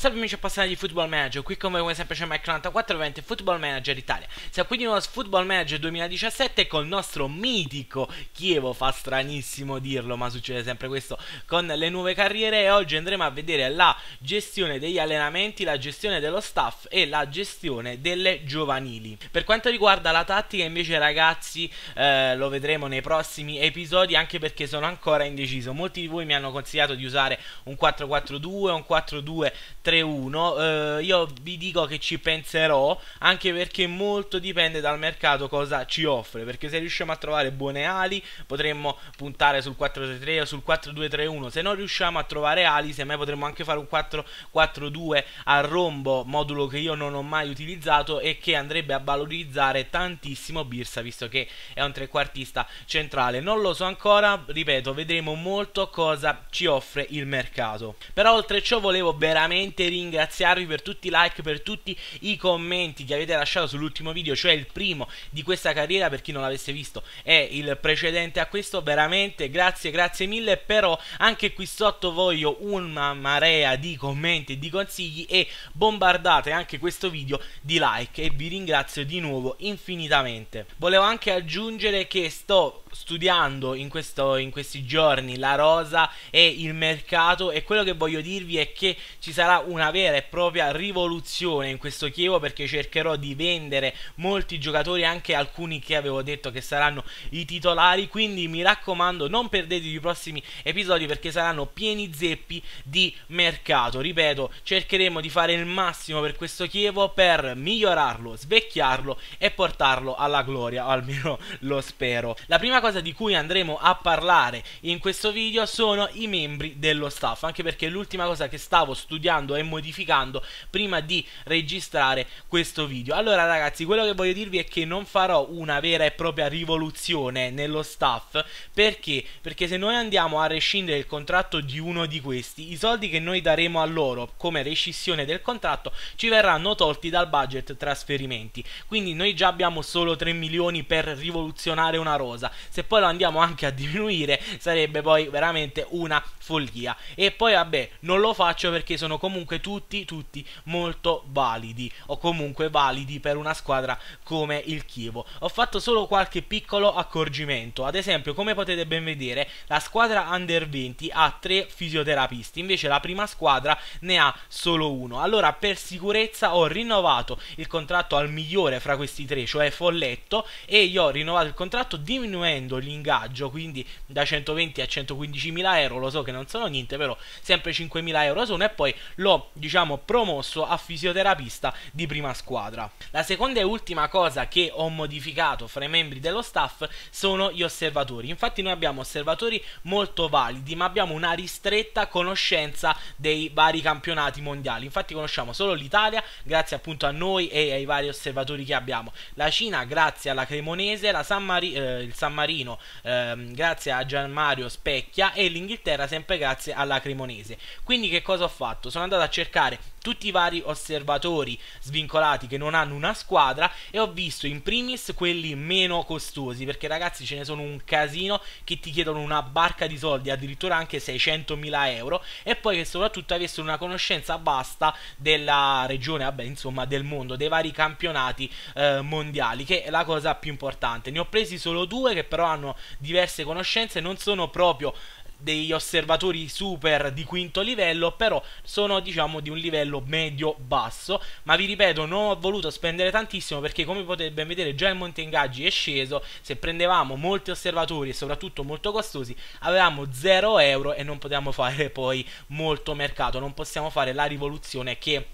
Salve amici appassionati di Football Manager, qui con voi come sempre c'è 94 9420 Football Manager Italia. Siamo qui di nuovo a Football Manager 2017 con il nostro mitico Chievo, fa stranissimo dirlo ma succede sempre questo, con le nuove carriere e oggi andremo a vedere la gestione degli allenamenti, la gestione dello staff e la gestione delle giovanili. Per quanto riguarda la tattica invece ragazzi eh, lo vedremo nei prossimi episodi anche perché sono ancora indeciso, molti di voi mi hanno consigliato di usare un 4-4-2, un 4 2 3-1. Eh, io vi dico che ci penserò, anche perché molto dipende dal mercato cosa ci offre, perché se riusciamo a trovare buone ali potremmo puntare sul 4-3-3 o sul 4-2-3-1, se non riusciamo a trovare ali semmai potremmo anche fare un 4-4-2 a rombo, modulo che io non ho mai utilizzato e che andrebbe a valorizzare tantissimo Birsa, visto che è un trequartista centrale. Non lo so ancora, ripeto, vedremo molto cosa ci offre il mercato. Però oltre ciò volevo veramente veramente ringraziarvi per tutti i like, per tutti i commenti che avete lasciato sull'ultimo video, cioè il primo di questa carriera, per chi non l'avesse visto è il precedente a questo, veramente grazie, grazie mille, però anche qui sotto voglio una marea di commenti e di consigli e bombardate anche questo video di like e vi ringrazio di nuovo infinitamente. Volevo anche aggiungere che sto studiando in, questo, in, questi giorni la rosa e il mercato e quello che voglio dirvi è che ci sarà una vera e propria rivoluzione in questo Chievo perché cercherò di vendere molti giocatori anche alcuni che avevo detto che saranno i titolari quindi mi raccomando non perdete i prossimi episodi perché saranno pieni zeppi di mercato ripeto cercheremo di fare il massimo per questo Chievo per migliorarlo svecchiarlo e portarlo alla gloria o almeno lo spero la prima cosa di cui andremo a parlare in questo video sono i membri dello staff, anche perché l'ultima cosa che stavo studiando e modificando prima di registrare questo video. Allora ragazzi, quello che voglio dirvi è che non farò una vera e propria rivoluzione nello staff, perché? Perché se noi andiamo a rescindere il contratto di uno di questi, i soldi che noi daremo a loro come rescissione del contratto ci verranno tolti dal budget trasferimenti. Quindi noi già abbiamo solo 3 milioni per rivoluzionare una rosa se poi lo andiamo anche a diminuire sarebbe poi veramente una follia. E poi vabbè, non lo faccio perché sono comunque tutti, tutti molto validi, o comunque validi per una squadra come il Chievo. Ho fatto solo qualche piccolo accorgimento, ad esempio come potete ben vedere la squadra under 20 ha tre fisioterapisti, invece la prima squadra ne ha solo uno. Allora per sicurezza ho rinnovato il contratto al migliore fra questi tre, cioè Folletto, e gli ho rinnovato il contratto diminuendo diminuendo l'ingaggio, quindi da 120 a 115 mila euro, lo so che non sono niente, però sempre 5 mila euro sono e poi l'ho diciamo promosso a fisioterapista di prima squadra. La seconda e ultima cosa che ho modificato fra i membri dello staff sono gli osservatori, infatti noi abbiamo osservatori molto validi, ma abbiamo una ristretta conoscenza dei vari campionati mondiali, infatti conosciamo solo l'Italia grazie appunto a noi e ai vari osservatori che abbiamo, la Cina grazie alla Cremonese, San Mari- eh, il San Marino Marino ehm, grazie a Gian Mario Specchia e l'Inghilterra sempre grazie alla Cremonese. Quindi che cosa ho fatto? Sono andato a cercare tutti i vari osservatori svincolati che non hanno una squadra e ho visto in primis quelli meno costosi perché ragazzi ce ne sono un casino che ti chiedono una barca di soldi addirittura anche 600.000 euro e poi che soprattutto avessero una conoscenza vasta della regione vabbè insomma del mondo dei vari campionati eh, mondiali che è la cosa più importante ne ho presi solo due che però hanno diverse conoscenze non sono proprio degli osservatori super di quinto livello, però sono diciamo di un livello medio-basso, ma vi ripeto non ho voluto spendere tantissimo perché come potete ben vedere già il monte ingaggi è sceso, se prendevamo molti osservatori e soprattutto molto costosi avevamo 0 euro e non potevamo fare poi molto mercato, non possiamo fare la rivoluzione che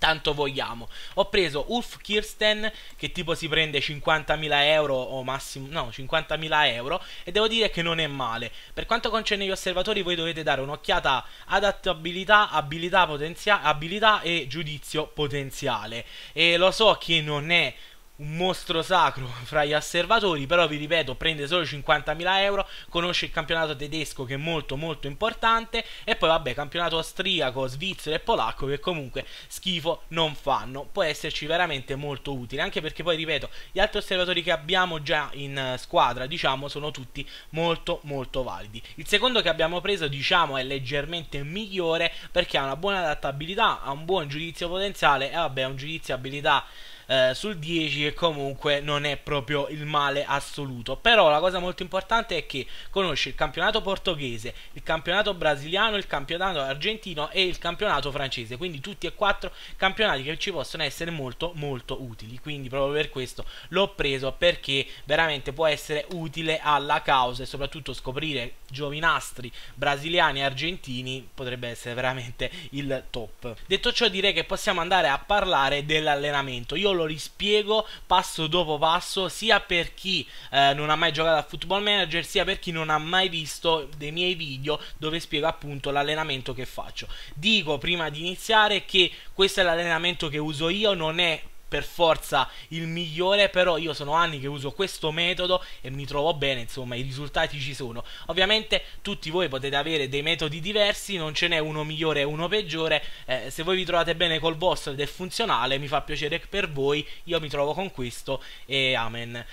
tanto vogliamo. Ho preso Ulf Kirsten che tipo si prende 50.000 euro o massimo, no, 50.000 euro e devo dire che non è male. Per quanto concerne gli osservatori voi dovete dare un'occhiata adattabilità, abilità, potenzia- abilità e giudizio potenziale. E lo so che non è un mostro sacro fra gli osservatori, però vi ripeto, prende solo 50.000 euro, conosce il campionato tedesco che è molto molto importante e poi vabbè, campionato austriaco, svizzero e polacco che comunque schifo non fanno. Può esserci veramente molto utile, anche perché poi ripeto, gli altri osservatori che abbiamo già in squadra, diciamo, sono tutti molto molto validi. Il secondo che abbiamo preso, diciamo, è leggermente migliore perché ha una buona adattabilità, ha un buon giudizio potenziale e vabbè, ha un giudizio abilità eh, sul 10 che comunque non è proprio il male assoluto. Però la cosa molto importante è che conosce il campionato portoghese, il campionato brasiliano, il campionato argentino e il campionato francese, quindi tutti e quattro campionati che ci possono essere molto molto utili. Quindi proprio per questo l'ho preso perché veramente può essere utile alla causa e soprattutto scoprire giovinastri brasiliani e argentini potrebbe essere veramente il top. Detto ciò direi che possiamo andare a parlare dell'allenamento. Io lo lo rispiego passo dopo passo, sia per chi eh, non ha mai giocato a Football Manager, sia per chi non ha mai visto dei miei video dove spiego appunto l'allenamento che faccio. Dico prima di iniziare che questo è l'allenamento che uso io, non è per forza il migliore, però io sono anni che uso questo metodo e mi trovo bene, insomma i risultati ci sono. Ovviamente tutti voi potete avere dei metodi diversi, non ce n'è uno migliore e uno peggiore, eh, se voi vi trovate bene col vostro ed è funzionale mi fa piacere per voi, io mi trovo con questo e amen.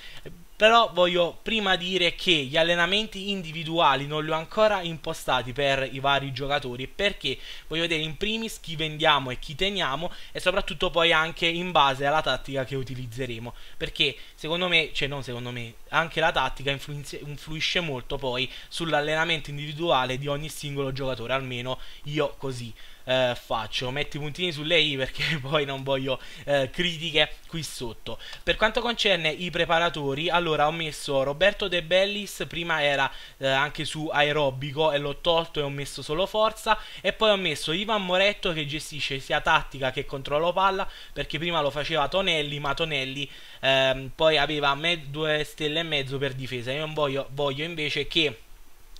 Però voglio prima dire che gli allenamenti individuali non li ho ancora impostati per i vari giocatori perché voglio vedere in primis chi vendiamo e chi teniamo e soprattutto poi anche in base alla tattica che utilizzeremo. Perché secondo me, cioè non secondo me, anche la tattica influisce molto poi sull'allenamento individuale di ogni singolo giocatore, almeno io così eh, faccio. metto i puntini su lei perché poi non voglio eh, critiche qui sotto. Per quanto concerne i preparatori, allora ho messo Roberto De Bellis, prima era eh, anche su aerobico e l'ho tolto e ho messo solo forza e poi ho messo Ivan Moretto che gestisce sia tattica che controllo palla perché prima lo faceva Tonelli, ma Tonelli ehm, poi aveva due stelle e mezzo per difesa. Io voglio, voglio invece che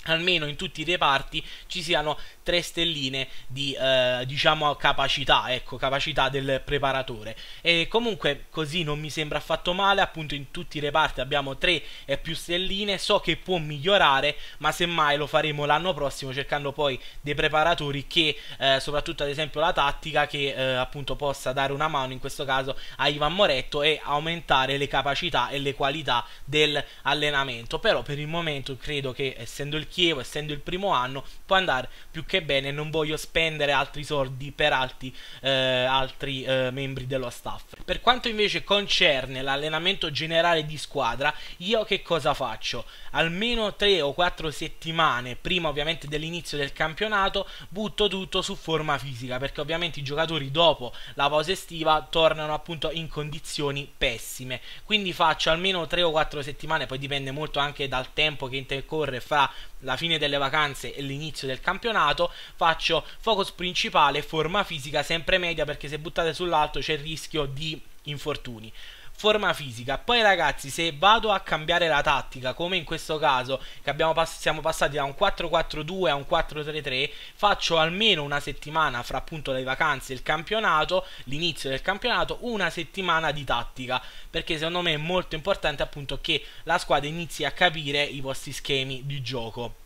almeno in tutti i reparti ci siano tre stelline di eh, diciamo capacità, ecco, capacità del preparatore. E comunque così non mi sembra affatto male, appunto in tutti i reparti abbiamo tre e più stelline, so che può migliorare, ma semmai lo faremo l'anno prossimo cercando poi dei preparatori che eh, soprattutto ad esempio la tattica che eh, appunto possa dare una mano in questo caso a Ivan Moretto e aumentare le capacità e le qualità dell'allenamento. Però per il momento credo che essendo il Chievo, essendo il primo anno, può andare più che che bene non voglio spendere altri soldi per altri, eh, altri eh, membri dello staff. Per quanto invece concerne l'allenamento generale di squadra, io che cosa faccio? Almeno 3 o 4 settimane prima ovviamente dell'inizio del campionato butto tutto su forma fisica perché ovviamente i giocatori dopo la pausa estiva tornano appunto in condizioni pessime. Quindi faccio almeno 3 o 4 settimane, poi dipende molto anche dal tempo che intercorre fra la fine delle vacanze e l'inizio del campionato faccio focus principale, forma fisica sempre media perché se buttate sull'alto c'è il rischio di infortuni forma fisica. Poi, ragazzi, se vado a cambiare la tattica, come in questo caso che pass- siamo passati da un 4-4-2 a un 4-3-3, faccio almeno una settimana fra appunto le vacanze e il campionato, l'inizio del campionato, una settimana di tattica. Perché secondo me è molto importante appunto che la squadra inizi a capire i vostri schemi di gioco.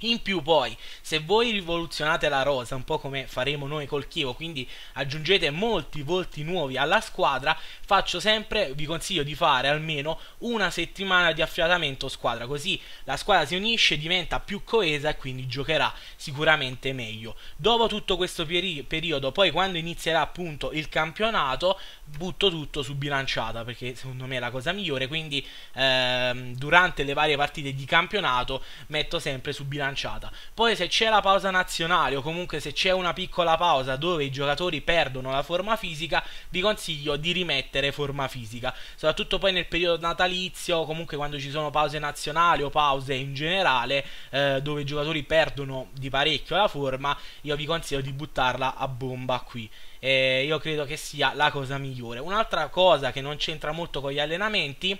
In più poi, se voi rivoluzionate la rosa, un po' come faremo noi col Chievo, quindi aggiungete molti volti nuovi alla squadra, faccio sempre, vi consiglio di fare almeno una settimana di affiatamento squadra, così la squadra si unisce, diventa più coesa e quindi giocherà sicuramente meglio. Dopo tutto questo peri periodo, poi quando inizierà appunto il campionato, butto tutto su bilanciata perché secondo me è la cosa migliore quindi ehm, durante le varie partite di campionato metto sempre su bilanciata poi se c'è la pausa nazionale o comunque se c'è una piccola pausa dove i giocatori perdono la forma fisica vi consiglio di rimettere forma fisica soprattutto poi nel periodo natalizio comunque quando ci sono pause nazionali o pause in generale eh, dove i giocatori perdono di parecchio la forma io vi consiglio di buttarla a bomba qui eh, io credo che sia la cosa migliore. Un'altra cosa che non c'entra molto con gli allenamenti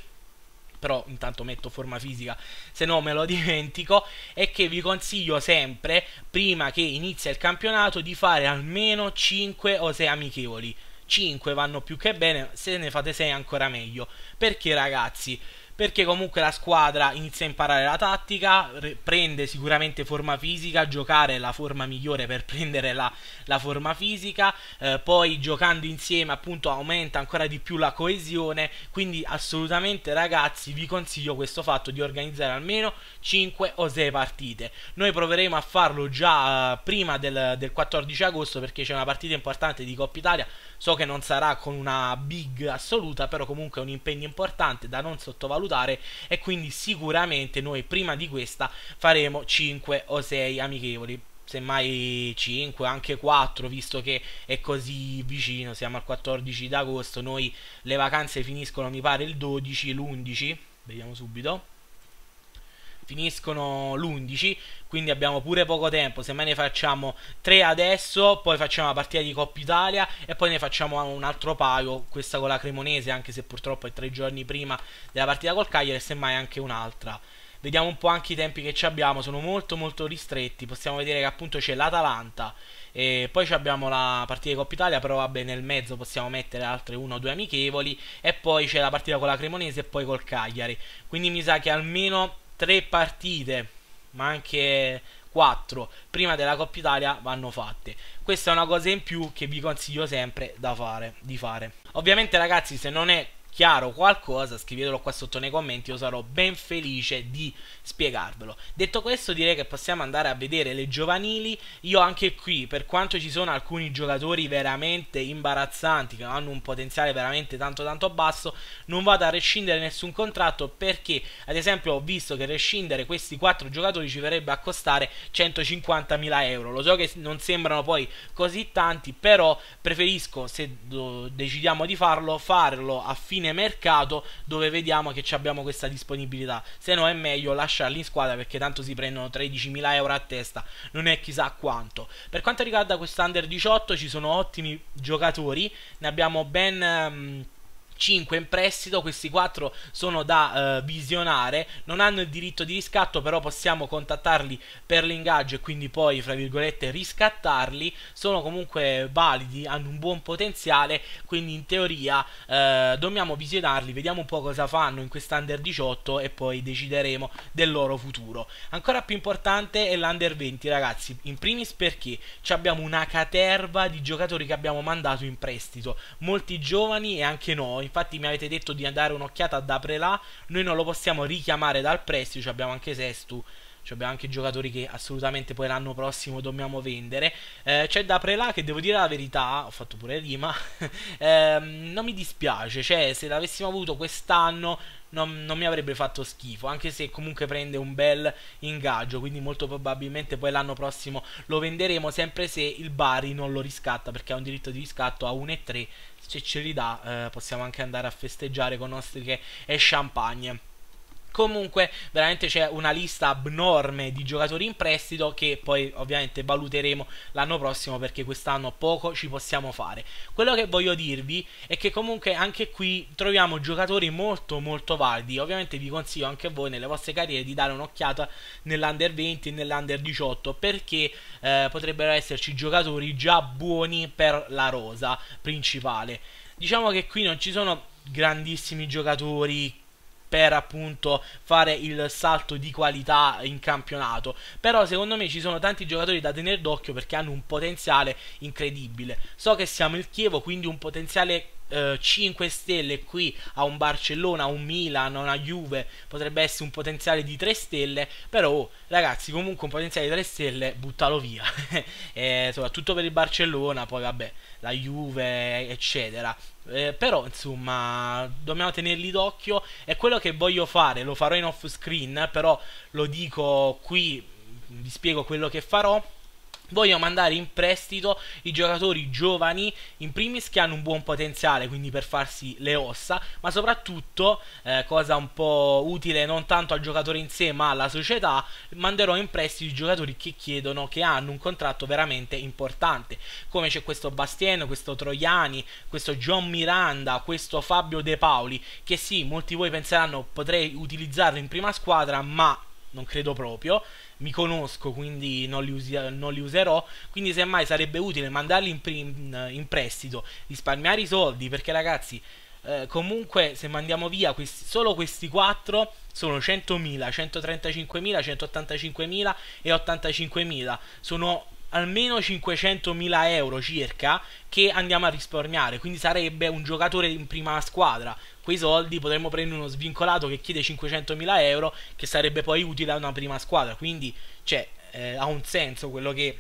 però intanto metto forma fisica, se no me lo dimentico, è che vi consiglio sempre, prima che inizia il campionato, di fare almeno 5 o 6 amichevoli. 5 vanno più che bene, se ne fate 6 ancora meglio. Perché ragazzi, perché comunque la squadra inizia a imparare la tattica, prende sicuramente forma fisica, giocare è la forma migliore per prendere la, la forma fisica, eh, poi giocando insieme appunto aumenta ancora di più la coesione, quindi assolutamente ragazzi vi consiglio questo fatto di organizzare almeno 5 o 6 partite. Noi proveremo a farlo già eh, prima del, del 14 agosto perché c'è una partita importante di Coppa Italia, so che non sarà con una big assoluta, però comunque è un impegno importante da non sottovalutare valutare e quindi sicuramente noi prima di questa faremo 5 o 6 amichevoli semmai 5, anche 4, visto che è così vicino, siamo al 14 d'agosto, noi le vacanze finiscono mi pare il 12, l'11, vediamo subito, finiscono l'11, quindi abbiamo pure poco tempo, semmai ne facciamo 3 adesso, poi facciamo la partita di Coppa Italia e poi ne facciamo un altro paio, questa con la Cremonese, anche se purtroppo è 3 giorni prima della partita col Cagliari e semmai anche un'altra. Vediamo un po' anche i tempi che ci abbiamo, sono molto molto ristretti, possiamo vedere che appunto c'è l'Atalanta e poi abbiamo la partita di Coppa Italia, però vabbè nel mezzo possiamo mettere altre 1 o 2 amichevoli e poi c'è la partita con la Cremonese e poi col Cagliari. Quindi mi sa che almeno tre partite, ma anche quattro, prima della Coppa Italia vanno fatte. Questa è una cosa in più che vi consiglio sempre da fare, di fare. Ovviamente ragazzi se non è chiaro qualcosa, scrivetelo qua sotto nei commenti, io sarò ben felice di spiegarvelo. Detto questo, direi che possiamo andare a vedere le giovanili. Io anche qui, per quanto ci sono alcuni giocatori veramente imbarazzanti, che hanno un potenziale veramente tanto tanto basso, non vado a rescindere nessun contratto perché, ad esempio, ho visto che rescindere questi 4 giocatori ci verrebbe a costare 150.000 euro. Lo so che non sembrano poi così tanti, però preferisco, se decidiamo di farlo, farlo a fine fine mercato dove vediamo che abbiamo questa disponibilità. Se no è meglio lasciarli in squadra perché tanto si prendono 13.000 euro a testa, non è chissà quanto. Per quanto riguarda quest'Under 18 ci sono ottimi giocatori, ne abbiamo ben... Um, 5 in prestito, questi 4 sono da eh, visionare, non hanno il diritto di riscatto, però possiamo contattarli per l'ingaggio e quindi poi, fra virgolette, riscattarli, sono comunque validi, hanno un buon potenziale, quindi in teoria eh, dobbiamo visionarli, vediamo un po' cosa fanno in quest'under 18 e poi decideremo del loro futuro. Ancora più importante è l'under 20, ragazzi, in primis perché abbiamo una caterva di giocatori che abbiamo mandato in prestito, molti giovani e anche noi infatti mi avete detto di dare un'occhiata ad Aprelà, noi non lo possiamo richiamare dal prestito, abbiamo anche Sestu cioè abbiamo anche giocatori che assolutamente poi l'anno prossimo dobbiamo vendere. Eh, c'è da Prelà che devo dire la verità, ho fatto pure rima, ehm, non mi dispiace, cioè se l'avessimo avuto quest'anno non, non, mi avrebbe fatto schifo, anche se comunque prende un bel ingaggio, quindi molto probabilmente poi l'anno prossimo lo venderemo, sempre se il Bari non lo riscatta, perché ha un diritto di riscatto a 1,3, se ce li dà eh, possiamo anche andare a festeggiare con ostriche e champagne. Comunque, veramente c'è una lista abnorme di giocatori in prestito che poi ovviamente valuteremo l'anno prossimo perché quest'anno poco ci possiamo fare. Quello che voglio dirvi è che comunque anche qui troviamo giocatori molto molto validi. Ovviamente vi consiglio anche voi nelle vostre carriere di dare un'occhiata nell'under 20 e nell'under 18 perché eh, potrebbero esserci giocatori già buoni per la rosa principale. Diciamo che qui non ci sono grandissimi giocatori per appunto fare il salto di qualità in campionato. Però secondo me ci sono tanti giocatori da tenere d'occhio perché hanno un potenziale incredibile. So che siamo il Chievo, quindi un potenziale 5 eh, stelle qui a un Barcellona, a un Milan, a una Juve potrebbe essere un potenziale di 3 stelle, però oh, ragazzi comunque un potenziale di 3 stelle buttalo via, eh, soprattutto per il Barcellona, poi vabbè la Juve eccetera. Eh, però insomma dobbiamo tenerli d'occhio e quello che voglio fare lo farò in off screen però lo dico qui vi spiego quello che farò Voglio mandare in prestito i giocatori giovani, in primis che hanno un buon potenziale, quindi per farsi le ossa, ma soprattutto, eh, cosa un po' utile non tanto al giocatore in sé ma alla società, manderò in prestito i giocatori che chiedono, che hanno un contratto veramente importante, come c'è questo Bastien, questo Troiani, questo John Miranda, questo Fabio De Paoli, che sì, molti di voi penseranno potrei utilizzarlo in prima squadra, ma non credo proprio, mi conosco quindi non li, usi- non li userò, quindi semmai sarebbe utile mandarli in, pre- in prestito, risparmiare i soldi perché ragazzi eh, comunque se mandiamo via questi, solo questi 4 sono 100.000, 135.000, 185.000 e 85.000, sono almeno 500.000 euro circa che andiamo a risparmiare, quindi sarebbe un giocatore in prima squadra, quei soldi potremmo prendere uno svincolato che chiede 500.000 euro che sarebbe poi utile a una prima squadra. Quindi cioè, eh, ha un senso quello che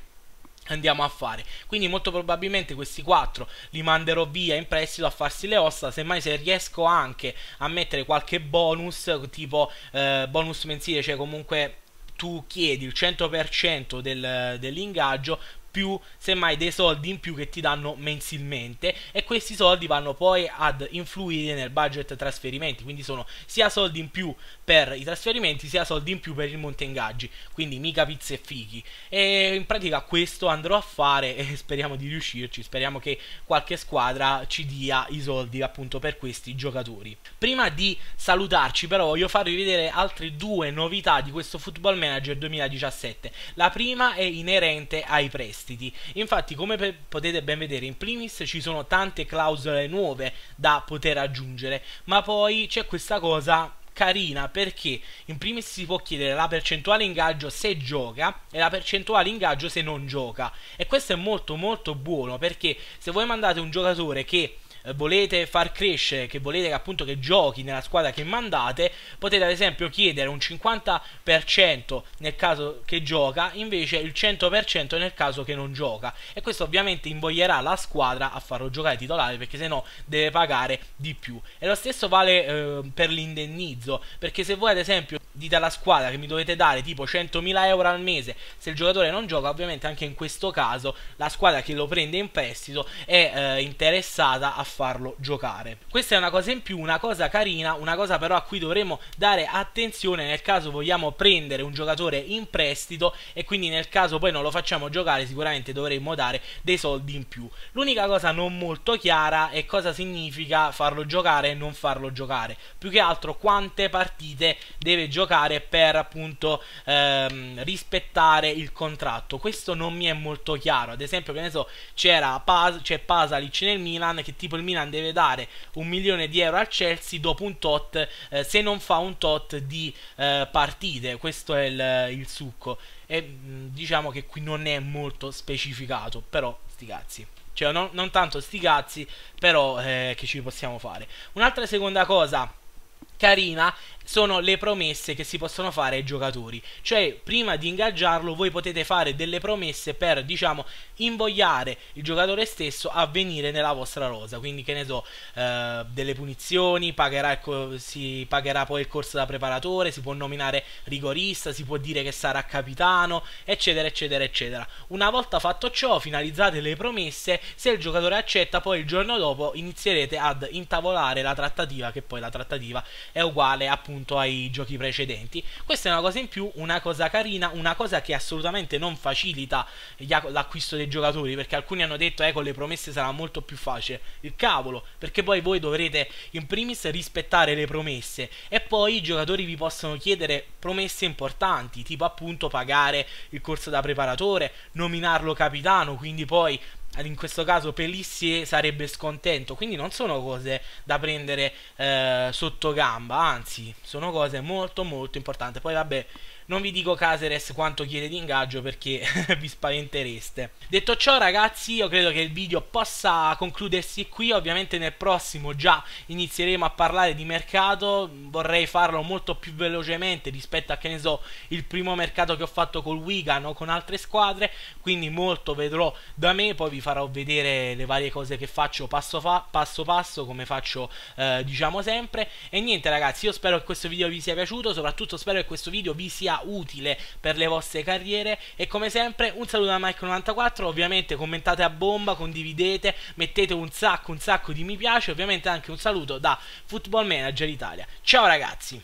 andiamo a fare. Quindi molto probabilmente questi quattro li manderò via in prestito a farsi le ossa, semmai se riesco anche a mettere qualche bonus, tipo eh, bonus mensile, cioè comunque tu chiedi il 100% del, dell'ingaggio, più semmai dei soldi in più che ti danno mensilmente e questi soldi vanno poi ad influire nel budget trasferimenti, quindi sono sia soldi in più per i trasferimenti sia soldi in più per il monte ingaggi, quindi mica pizze e fichi. E in pratica questo andrò a fare e speriamo di riuscirci, speriamo che qualche squadra ci dia i soldi appunto per questi giocatori. Prima di salutarci però voglio farvi vedere altre due novità di questo Football Manager 2017. La prima è inerente ai prestiti prestiti. Infatti, come potete ben vedere, in primis ci sono tante clausole nuove da poter aggiungere, ma poi c'è questa cosa carina perché in primis si può chiedere la percentuale ingaggio se gioca e la percentuale ingaggio se non gioca e questo è molto molto buono perché se voi mandate un giocatore che volete far crescere, che volete appunto che giochi nella squadra che mandate, potete ad esempio chiedere un 50% nel caso che gioca, invece il 100% nel caso che non gioca. E questo ovviamente invoglierà la squadra a farlo giocare titolare perché sennò deve pagare di più. E lo stesso vale eh, per l'indennizzo, perché se voi ad esempio dite alla squadra che mi dovete dare tipo 100.000 euro al mese se il giocatore non gioca, ovviamente anche in questo caso la squadra che lo prende in prestito è eh, interessata a farlo giocare. Questa è una cosa in più, una cosa carina, una cosa però a cui dovremo dare attenzione nel caso vogliamo prendere un giocatore in prestito e quindi nel caso poi non lo facciamo giocare sicuramente dovremmo dare dei soldi in più. L'unica cosa non molto chiara è cosa significa farlo giocare e non farlo giocare, più che altro quante partite deve giocare giocare per appunto ehm, rispettare il contratto. Questo non mi è molto chiaro. Ad esempio, che ne so, c'era Pas- c'è Pasalic nel Milan che tipo il Milan deve dare un milione di euro al Chelsea dopo un tot eh, se non fa un tot di eh, partite. Questo è il, il succo. E diciamo che qui non è molto specificato, però sti cazzi cioè non, non, tanto sti cazzi, però eh, che ci possiamo fare. Un'altra seconda cosa carina sono le promesse che si possono fare ai giocatori. Cioè, prima di ingaggiarlo, voi potete fare delle promesse per, diciamo, invogliare il giocatore stesso a venire nella vostra rosa. Quindi, che ne so, eh, delle punizioni, pagherà co- ecco, si pagherà poi il corso da preparatore, si può nominare rigorista, si può dire che sarà capitano, eccetera, eccetera, eccetera. Una volta fatto ciò, finalizzate le promesse, se il giocatore accetta, poi il giorno dopo inizierete ad intavolare la trattativa, che poi la trattativa è uguale appunto ai giochi precedenti. Questa è una cosa in più, una cosa carina, una cosa che assolutamente non facilita l'acquisto dei giocatori, perché alcuni hanno detto eh con le promesse sarà molto più facile. Il cavolo, perché poi voi dovrete in primis rispettare le promesse e poi i giocatori vi possono chiedere promesse importanti, tipo appunto pagare il corso da preparatore, nominarlo capitano, quindi poi in questo caso Pelissi sarebbe scontento, quindi non sono cose da prendere eh, sotto gamba, anzi sono cose molto molto importanti. Poi vabbè non vi dico Caseres quanto chiede di ingaggio perché vi spaventereste. Detto ciò ragazzi io credo che il video possa concludersi qui, ovviamente nel prossimo già inizieremo a parlare di mercato, vorrei farlo molto più velocemente rispetto a che ne so il primo mercato che ho fatto col Wigan o con altre squadre, quindi molto vedrò da me, poi vi farò vedere le varie cose che faccio passo fa passo, passo come faccio eh, diciamo sempre e niente ragazzi io spero che questo video vi sia piaciuto, soprattutto spero che questo video vi sia utile per le vostre carriere e come sempre un saluto da Mike94, ovviamente commentate a bomba, condividete, mettete un sacco un sacco di mi piace, ovviamente anche un saluto da Football Manager Italia. Ciao ragazzi!